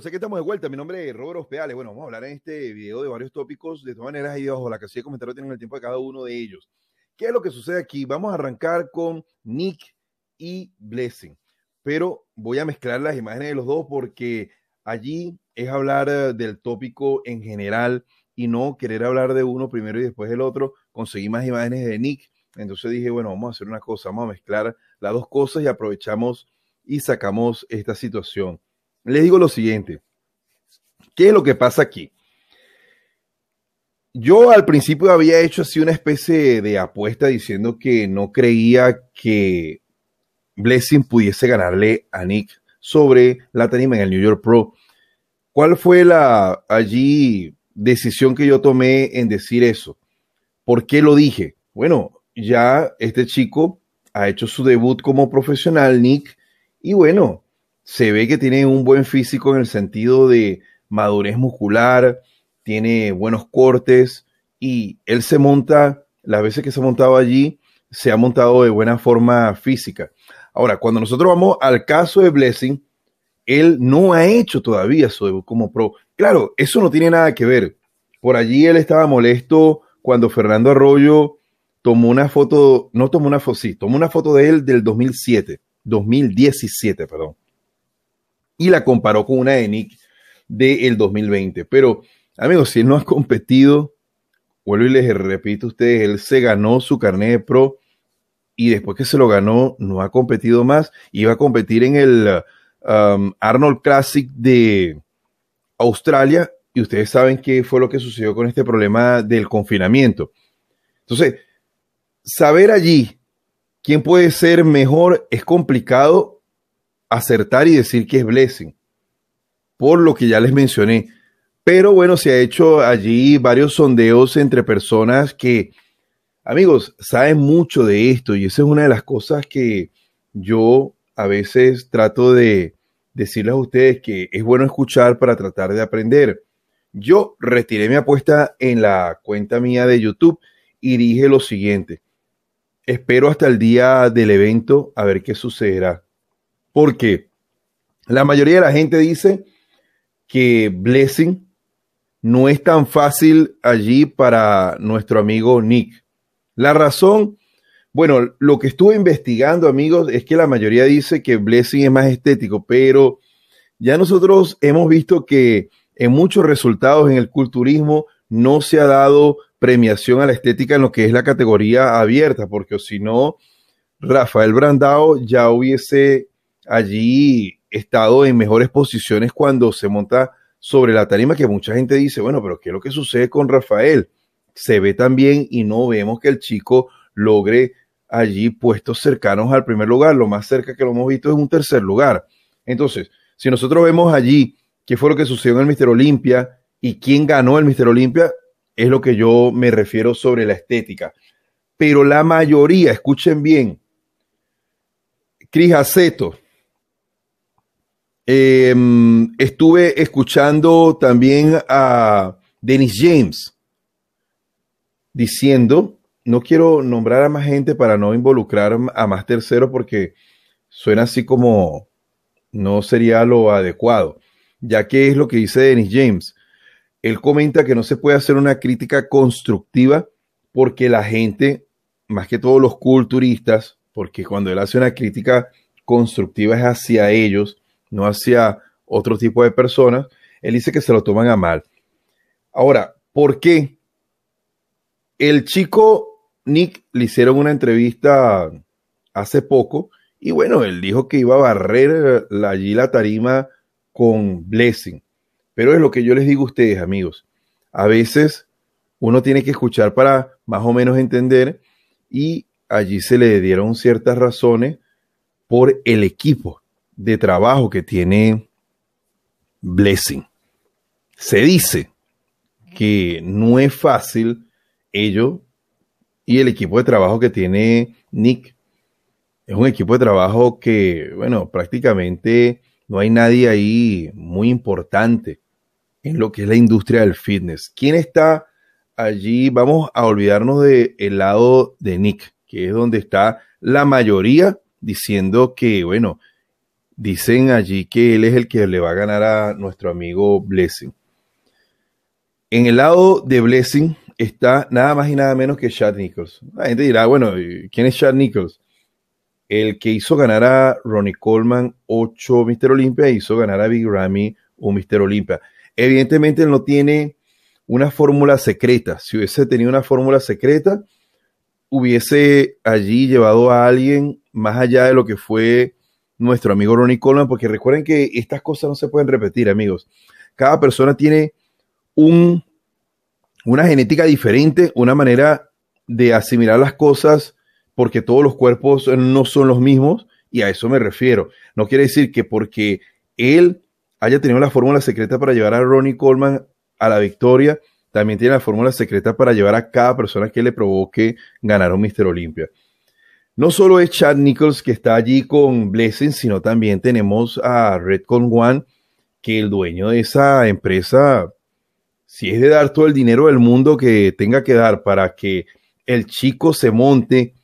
sé que estamos de vuelta. Mi nombre es Roberto Peales. Bueno, vamos a hablar en este video de varios tópicos. De todas maneras, ahí abajo la que de comentarios tienen el tiempo de cada uno de ellos. ¿Qué es lo que sucede aquí? Vamos a arrancar con Nick y Blessing, pero voy a mezclar las imágenes de los dos porque allí es hablar eh, del tópico en general y no querer hablar de uno primero y después del otro. Conseguí más imágenes de Nick, entonces dije, bueno, vamos a hacer una cosa, vamos a mezclar las dos cosas y aprovechamos y sacamos esta situación les digo lo siguiente. ¿Qué es lo que pasa aquí? Yo al principio había hecho así una especie de apuesta diciendo que no creía que Blessing pudiese ganarle a Nick sobre la tenima en el New York Pro. ¿Cuál fue la allí decisión que yo tomé en decir eso? ¿Por qué lo dije? Bueno, ya este chico ha hecho su debut como profesional, Nick, y bueno, se ve que tiene un buen físico en el sentido de madurez muscular, tiene buenos cortes y él se monta, las veces que se ha montado allí, se ha montado de buena forma física. Ahora, cuando nosotros vamos al caso de Blessing, él no ha hecho todavía su debut como pro. Claro, eso no tiene nada que ver. Por allí él estaba molesto cuando Fernando Arroyo tomó una foto, no tomó una foto, sí, tomó una foto de él del 2007, 2017, perdón y la comparó con una de Nick del 2020. Pero, amigos, si él no ha competido, vuelvo y les repito a ustedes, él se ganó su carnet de pro y después que se lo ganó, no ha competido más. Iba a competir en el um, Arnold Classic de Australia y ustedes saben qué fue lo que sucedió con este problema del confinamiento. Entonces, saber allí quién puede ser mejor es complicado acertar y decir que es Blessing, por lo que ya les mencioné. Pero bueno, se ha hecho allí varios sondeos entre personas que, amigos, saben mucho de esto y esa es una de las cosas que yo a veces trato de decirles a ustedes que es bueno escuchar para tratar de aprender. Yo retiré mi apuesta en la cuenta mía de YouTube y dije lo siguiente. Espero hasta el día del evento a ver qué sucederá. Porque la mayoría de la gente dice que Blessing no es tan fácil allí para nuestro amigo Nick. La razón, bueno, lo que estuve investigando, amigos, es que la mayoría dice que Blessing es más estético, pero ya nosotros hemos visto que en muchos resultados en el culturismo no se ha dado premiación a la estética en lo que es la categoría abierta, porque si no, Rafael Brandao ya hubiese allí estado en mejores posiciones cuando se monta sobre la tarima, que mucha gente dice, bueno, pero ¿qué es lo que sucede con Rafael? Se ve también y no vemos que el chico logre allí puestos cercanos al primer lugar, lo más cerca que lo hemos visto es un tercer lugar. Entonces, si nosotros vemos allí qué fue lo que sucedió en el Mister Olimpia y quién ganó el Mister Olimpia, es lo que yo me refiero sobre la estética. Pero la mayoría, escuchen bien, Cris Aceto, Em, estuve escuchando también a Dennis James diciendo, no quiero nombrar a más gente para no involucrar a más terceros porque suena así como no sería lo adecuado, ya que es lo que dice Dennis James. Él comenta que no se puede hacer una crítica constructiva porque la gente, más que todos los culturistas, porque cuando él hace una crítica constructiva es hacia ellos, no hacia otro tipo de personas, él dice que se lo toman a mal. Ahora, ¿por qué? El chico Nick le hicieron una entrevista hace poco y bueno, él dijo que iba a barrer allí la tarima con Blessing. Pero es lo que yo les digo a ustedes, amigos. A veces uno tiene que escuchar para más o menos entender y allí se le dieron ciertas razones por el equipo de trabajo que tiene Blessing. Se dice que no es fácil ello y el equipo de trabajo que tiene Nick. Es un equipo de trabajo que, bueno, prácticamente no hay nadie ahí muy importante en lo que es la industria del fitness. ¿Quién está allí? Vamos a olvidarnos del el lado de Nick, que es donde está la mayoría diciendo que, bueno, Dicen allí que él es el que le va a ganar a nuestro amigo Blessing. En el lado de Blessing está nada más y nada menos que Chad Nichols. La gente dirá, bueno, ¿quién es Chad Nichols? El que hizo ganar a Ronnie Coleman 8 Mr. Olympia, hizo ganar a Big Ramy un Mr. Olympia. Evidentemente él no tiene una fórmula secreta. Si hubiese tenido una fórmula secreta, hubiese allí llevado a alguien más allá de lo que fue nuestro amigo Ronnie Coleman, porque recuerden que estas cosas no se pueden repetir, amigos. Cada persona tiene un, una genética diferente, una manera de asimilar las cosas, porque todos los cuerpos no son los mismos, y a eso me refiero. No quiere decir que porque él haya tenido la fórmula secreta para llevar a Ronnie Coleman a la victoria, también tiene la fórmula secreta para llevar a cada persona que le provoque ganar un Mr. Olympia. No solo es Chad Nichols que está allí con Blessing, sino también tenemos a Redcon One, que el dueño de esa empresa, si es de dar todo el dinero del mundo que tenga que dar para que el chico se monte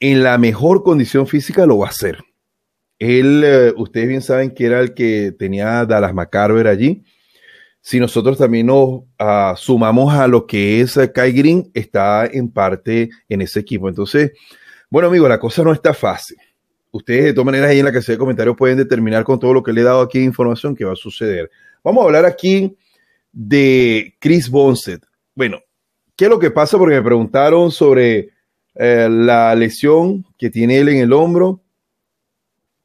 en la mejor condición física, lo va a hacer. Él, eh, ustedes bien saben que era el que tenía Dallas McCarver allí. Si nosotros también nos ah, sumamos a lo que es eh, Kai Green, está en parte en ese equipo. Entonces, bueno, amigo, la cosa no está fácil. Ustedes, de todas maneras, ahí en la que de comentarios pueden determinar con todo lo que le he dado aquí de información que va a suceder. Vamos a hablar aquí de Chris Bonset. Bueno, ¿qué es lo que pasa? Porque me preguntaron sobre eh, la lesión que tiene él en el hombro.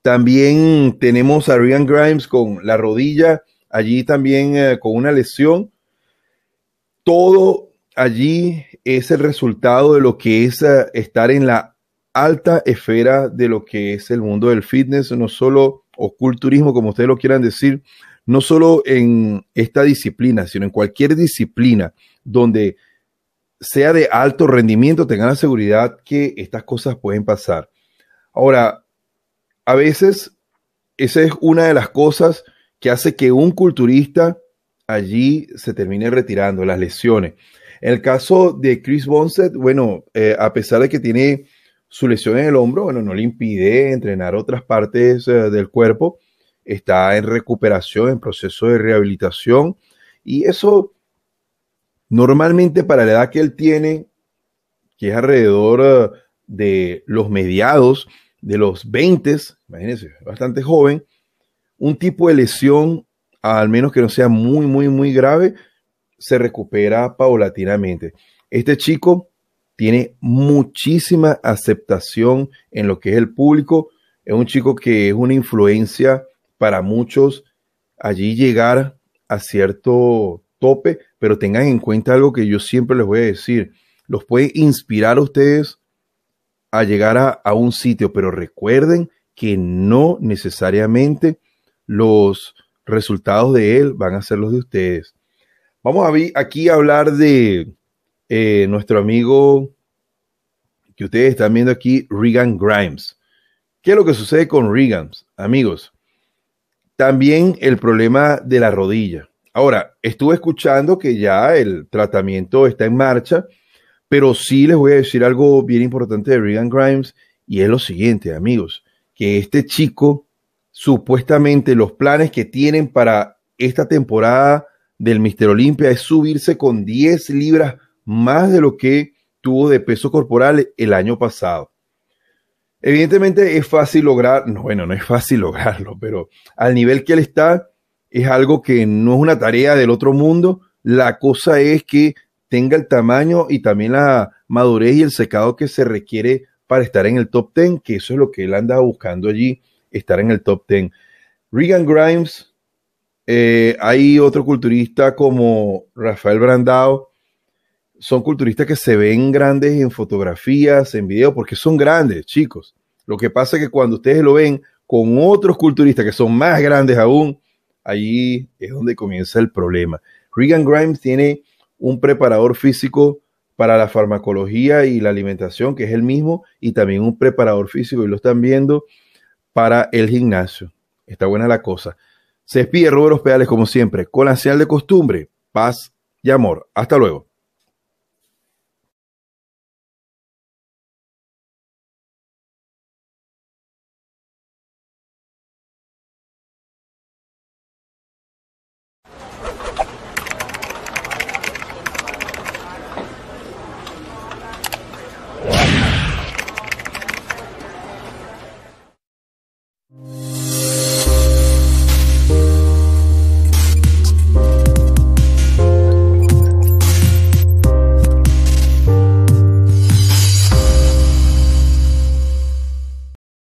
También tenemos a Ryan Grimes con la rodilla, allí también eh, con una lesión. Todo allí es el resultado de lo que es eh, estar en la alta esfera de lo que es el mundo del fitness, no solo o culturismo, como ustedes lo quieran decir, no solo en esta disciplina, sino en cualquier disciplina donde sea de alto rendimiento, tengan la seguridad que estas cosas pueden pasar. Ahora, a veces esa es una de las cosas que hace que un culturista allí se termine retirando las lesiones. En el caso de Chris Bonset, bueno, eh, a pesar de que tiene su lesión en el hombro, bueno, no le impide entrenar otras partes eh, del cuerpo, está en recuperación, en proceso de rehabilitación, y eso normalmente para la edad que él tiene, que es alrededor eh, de los mediados de los 20, imagínense, bastante joven, un tipo de lesión, al menos que no sea muy, muy, muy grave, se recupera paulatinamente. Este chico tiene muchísima aceptación en lo que es el público. Es un chico que es una influencia para muchos allí llegar a cierto tope, pero tengan en cuenta algo que yo siempre les voy a decir. Los puede inspirar a ustedes a llegar a, un sitio, pero recuerden que no necesariamente los resultados de él van a ser los de ustedes. Vamos a aquí a hablar de eh, nuestro amigo que ustedes están viendo aquí, Regan Grimes. ¿Qué es lo que sucede con Regan, amigos? También el problema de la rodilla. Ahora, estuve escuchando que ya el tratamiento está en marcha, pero sí les voy a decir algo bien importante de Regan Grimes y es lo siguiente, amigos, que este chico, supuestamente los planes que tienen para esta temporada del Mister Olimpia es subirse con 10 libras más de lo que tuvo de peso corporal el año pasado. Evidentemente es fácil lograr, no, bueno, no es fácil lograrlo, pero al nivel que él está, es algo que no es una tarea del otro mundo. La cosa es que tenga el tamaño y también la madurez y el secado que se requiere para estar en el top ten, que eso es lo que él anda buscando allí, estar en el top 10. Regan Grimes, eh, hay otro culturista como Rafael Brandao, son culturistas que se ven grandes en fotografías, en videos, porque son grandes, chicos. Lo que pasa es que cuando ustedes lo ven con otros culturistas que son más grandes aún, allí es donde comienza el problema. Regan Grimes tiene un preparador físico para la farmacología y la alimentación, que es el mismo, y también un preparador físico, y lo están viendo, para el gimnasio. Está buena la cosa. Se despide los Pedales, como siempre, con la señal de costumbre, paz y amor. Hasta luego.